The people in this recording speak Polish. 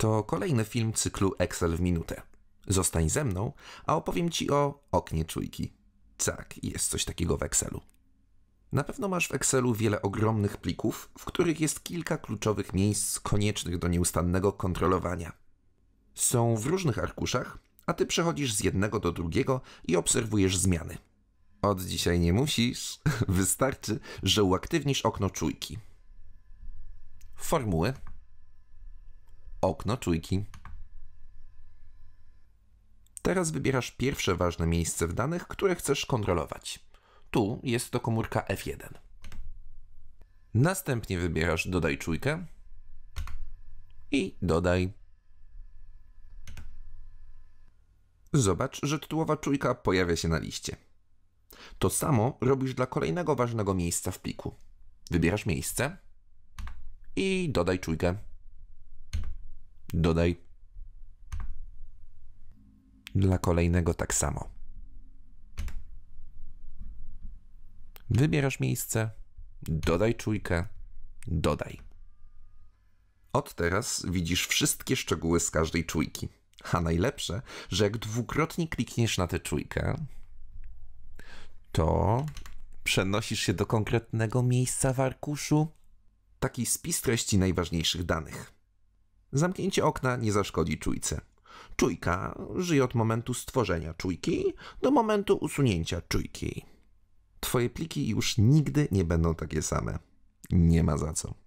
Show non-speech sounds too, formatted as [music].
to kolejny film cyklu Excel w minutę. Zostań ze mną, a opowiem Ci o oknie czujki. Tak, jest coś takiego w Excelu. Na pewno masz w Excelu wiele ogromnych plików, w których jest kilka kluczowych miejsc koniecznych do nieustannego kontrolowania. Są w różnych arkuszach, a ty przechodzisz z jednego do drugiego i obserwujesz zmiany. Od dzisiaj nie musisz, [laughs] wystarczy, że uaktywnisz okno czujki. Formuły okno czujki. Teraz wybierasz pierwsze ważne miejsce w danych, które chcesz kontrolować. Tu jest to komórka F1. Następnie wybierasz dodaj czujkę i dodaj. Zobacz, że tytułowa czujka pojawia się na liście. To samo robisz dla kolejnego ważnego miejsca w pliku. Wybierasz miejsce i dodaj czujkę. Dodaj. Dla kolejnego tak samo. Wybierasz miejsce, dodaj czujkę, dodaj. Od teraz widzisz wszystkie szczegóły z każdej czujki. A najlepsze, że jak dwukrotnie klikniesz na tę czujkę, to przenosisz się do konkretnego miejsca w arkuszu. Taki spis treści najważniejszych danych. Zamknięcie okna nie zaszkodzi czujce. Czujka żyje od momentu stworzenia czujki do momentu usunięcia czujki. Twoje pliki już nigdy nie będą takie same. Nie ma za co.